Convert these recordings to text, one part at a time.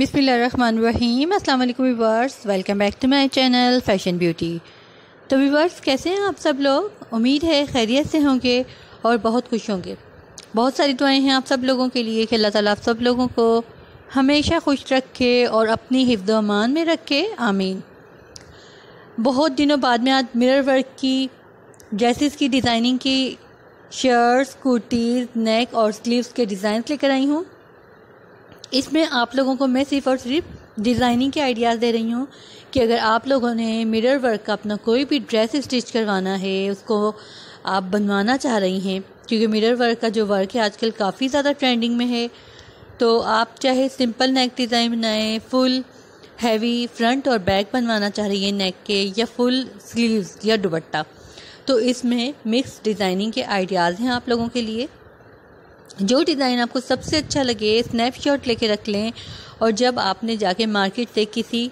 बिसमीम अस्सलाम वालेकुम welcome back to my channel fashion beauty तो व्यूवर्स कैसे हैं आप सब लोग उम्मीद है खैरियत से होंगे और बहुत खुश होंगे बहुत सारी दुआएं हैं आप सब लोगों के लिए कि अल्लाह ताला आप सब लोगों को हमेशा खुश रखे और अपनी हिफ्द अमान में रखे आमीन बहुत दिनों बाद में आज मिरर वर्क की ड्रेसेस की डिज़ाइनिंग की शर्ट्स कुर्तीज़ नेक और स्लीव्स के डिज़ाइन लेकर आई हूँ इसमें आप लोगों को मैं सिर्फ और सिर्फ डिज़ाइनिंग के आइडियाज़ दे रही हूँ कि अगर आप लोगों ने मिरर वर्क का अपना कोई भी ड्रेस स्टिच करवाना है उसको आप बनवाना चाह रही हैं क्योंकि मिरर वर्क का जो वर्क है आजकल काफ़ी ज़्यादा ट्रेंडिंग में है तो आप चाहे सिंपल नेक डिज़ाइन बनाएं फुल हैवी फ्रंट और बैक बनवाना चाह रही है नेक के या फुल स्लीव्स या दुबट्टा तो इसमें मिक्स डिज़ाइनिंग के आइडियाज़ हैं आप लोगों के लिए जो डिज़ाइन आपको सबसे अच्छा लगे स्नैपशॉट लेके रख लें और जब आपने जाके मार्केट से किसी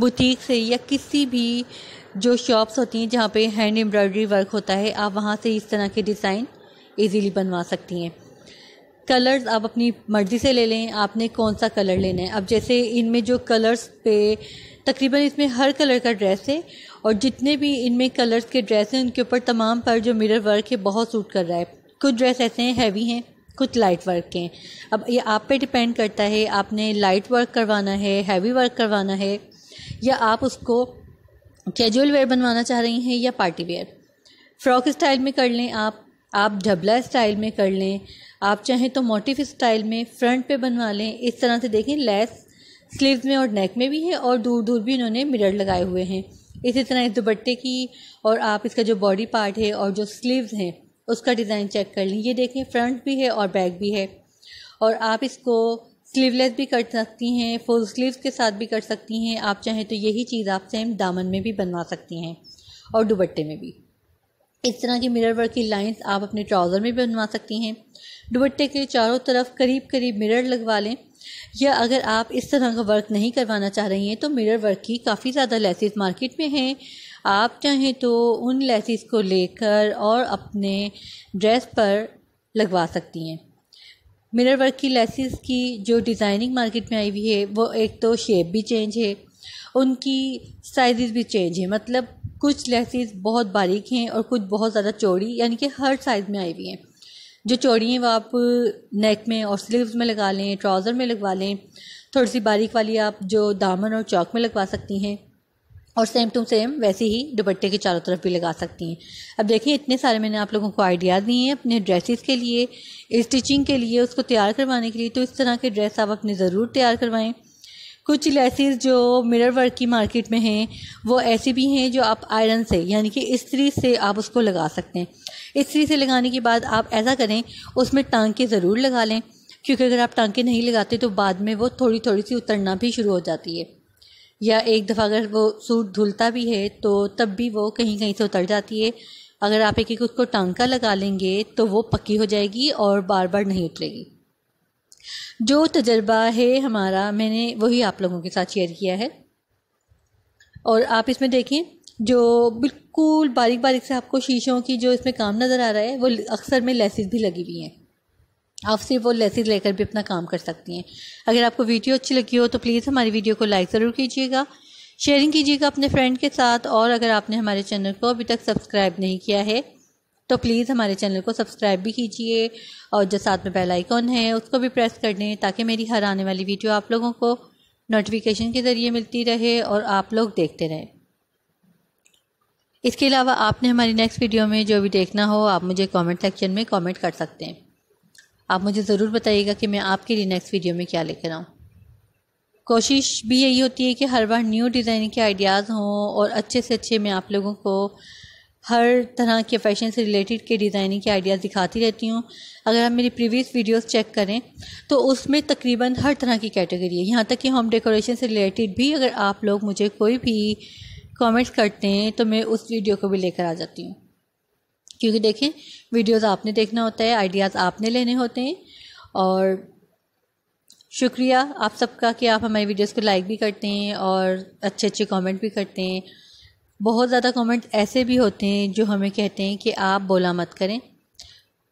बुटीक से या किसी भी जो शॉप्स होती हैं जहाँ पे हैंड एम्ब्रॉयडरी वर्क होता है आप वहाँ से इस तरह के डिज़ाइन इजीली बनवा सकती हैं कलर्स आप अपनी मर्ज़ी से ले लें आपने कौन सा कलर लेना है अब जैसे इनमें जो कलर्स पे तकरीबन इसमें हर कलर का ड्रेस है और जितने भी इनमें कलर्स के ड्रेस हैं उनके ऊपर तमाम पर जो मिरर वर्क है बहुत सूट कर रहा है कुछ ड्रेस ऐसे हैं हैवी हैं कुछ लाइट वर्क के अब ये आप पे डिपेंड करता है आपने लाइट वर्क करवाना है हैवी वर्क करवाना है या आप उसको कैजुअल वेयर बनवाना चाह रही हैं या पार्टी वेयर फ्रॉक स्टाइल में कर लें आप आप ढबला स्टाइल में कर लें आप चाहें तो मोटिफ स्टाइल में फ्रंट पे बनवा लें इस तरह से देखें लेस स्लीव्स में और नेक में भी है और दूर दूर भी इन्होंने मिरर लगाए हुए हैं इसी तरह इस दुपट्टे की और आप इसका जो बॉडी पार्ट है और जो स्लीव्स हैं उसका डिज़ाइन चेक कर लें ये देखें फ्रंट भी है और बैक भी है और आप इसको स्लीवलेस भी कर सकती हैं फुल स्लीव्स के साथ भी कर सकती हैं आप चाहें तो यही चीज़ आप सेम दामन में भी बनवा सकती हैं और दुबट्टे में भी इस तरह की मिरर वर्क की लाइंस आप अपने ट्राउज़र में भी बनवा सकती हैं दुबट्टे के चारों तरफ करीब करीब मिरर लगवा लें या अगर आप इस तरह का वर्क नहीं करवाना चाह रही हैं तो मिरर वर्क की काफ़ी ज़्यादा लेसेस मार्केट में हैं आप चाहें तो उन लेसिस को लेकर और अपने ड्रेस पर लगवा सकती हैं मिरर वर्क की लेसिस की जो डिज़ाइनिंग मार्केट में आई हुई है वो एक तो शेप भी चेंज है उनकी साइज़ भी चेंज है मतलब कुछ लेसिस बहुत बारीक हैं और कुछ बहुत ज़्यादा चौड़ी यानी कि हर साइज़ में आई हुई हैं जो चौड़ी हैं वो आप नेक में और स्लीव्स में लगा लें ट्राउज़र में लगवा लें थोड़ी सी बारीक वाली आप जो दामन और चौक में लगवा सकती हैं और सेम टू सेम वैसे ही दुपट्टे के चारों तरफ भी लगा सकती हैं अब देखिए इतने सारे मैंने आप लोगों को आइडियाज़ दिए हैं अपने ड्रेसेस के लिए स्टिचिंग के लिए उसको तैयार करवाने के लिए तो इस तरह के ड्रेस आप अपने ज़रूर तैयार करवाएं कुछ लेसेस जो मिरर वर्क की मार्केट में हैं वो ऐसे भी हैं जो आप आयरन से यानी कि इस्त्री से आप उसको लगा सकते हैं इस्त्री से लगाने के बाद आप ऐसा करें उसमें टांके ज़रूर लगा लें क्योंकि अगर आप टांके नहीं लगाते तो बाद में वो थोड़ी थोड़ी सी उतरना भी शुरू हो जाती है या एक दफ़ा अगर वो सूट धुलता भी है तो तब भी वो कहीं कहीं से उतर जाती है अगर आप एक एक उसको टांका लगा लेंगे तो वो पक्की हो जाएगी और बार बार नहीं उतरेगी जो तजर्बा है हमारा मैंने वही आप लोगों के साथ शेयर किया है और आप इसमें देखें जो बिल्कुल बारीक बारीक से आपको शीशों की जो इसमें काम नज़र आ रहा है वो अक्सर में लेसिस भी लगी हुई हैं आप सिर्फ वो लेसेज लेकर भी अपना काम कर सकती हैं अगर आपको वीडियो अच्छी लगी हो तो प्लीज़ हमारी वीडियो को लाइक ज़रूर कीजिएगा शेयरिंग कीजिएगा अपने फ्रेंड के साथ और अगर आपने हमारे चैनल को अभी तक सब्सक्राइब नहीं किया है तो प्लीज़ हमारे चैनल को सब्सक्राइब भी कीजिए और जो साथ में बेल आइकॉन है उसको भी प्रेस कर दें ताकि मेरी हर आने वाली वीडियो आप लोगों को नोटिफिकेशन के ज़रिए मिलती रहे और आप लोग देखते रहें इसके अलावा आपने हमारी नेक्स्ट वीडियो में जो भी देखना हो आप मुझे कमेंट सेक्शन में कमेंट कर सकते हैं आप मुझे ज़रूर बताइएगा कि मैं आपके लिए नेक्स्ट वीडियो में क्या लेकर आऊँ कोशिश भी यही होती है कि हर बार न्यू डिज़ाइन के आइडियाज़ हों और अच्छे से अच्छे मैं आप लोगों को हर तरह के फैशन से रिलेटेड के डिज़ाइनिंग के आइडियाज़ दिखाती रहती हूँ अगर आप मेरी प्रीवियस वीडियोस चेक करें तो उसमें तकरीबन हर तरह की कैटेगरी है यहाँ तक कि होम डेकोरेशन से रिलेटेड भी अगर आप लोग मुझे कोई भी कमेंट्स करते हैं तो मैं उस वीडियो को भी लेकर आ जाती हूँ क्योंकि देखें वीडियोस आपने देखना होता है आइडियाज़ आपने लेने होते हैं और शुक्रिया आप सबका कि आप हमारी वीडियोस को लाइक भी करते हैं और अच्छे अच्छे कमेंट भी करते हैं बहुत ज़्यादा कमेंट ऐसे भी होते हैं जो हमें कहते हैं कि आप बोला मत करें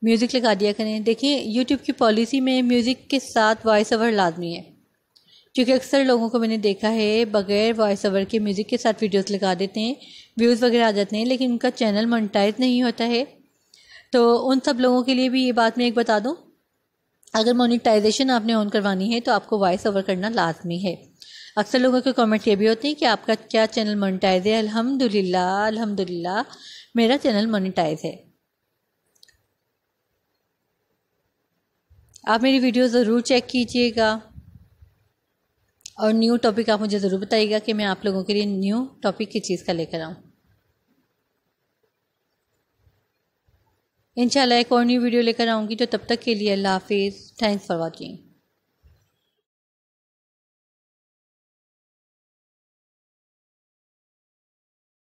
म्यूज़िक लगा दिया करें देखिए यूट्यूब की पॉलिसी में म्यूज़िक के साथ वॉइस ओवर लाजमी है क्योंकि अक्सर लोगों को मैंने देखा है बगैर वॉइस ओवर के म्यूज़िक के साथ वीडियोस लगा देते हैं व्यूज़ वगैरह आ जाते हैं लेकिन उनका चैनल मोनिटाइज नहीं होता है तो उन सब लोगों के लिए भी ये बात मैं एक बता दूँ अगर मोनिटाइजेशन आपने ऑन करवानी है तो आपको वॉइस ओवर करना लाजमी है अक्सर लोगों के कमेंट ये भी होते हैं कि आपका क्या चैनल मोनिटाइज है अल्हम्दुलिल्लाह अल्हम्दुलिल्लाह मेरा चैनल मोनिटाइज है आप मेरी वीडियो ज़रूर चेक कीजिएगा और न्यू टॉपिक आप मुझे ज़रूर बताइएगा कि मैं आप लोगों के लिए न्यू टॉपिक की चीज़ का लेकर आऊँ इंशाल्लाह एक और न्यू वीडियो लेकर आऊँगी तो तब तक के लिए अल्लाह हाफिज़ थैंक्स फॉर वॉचिंग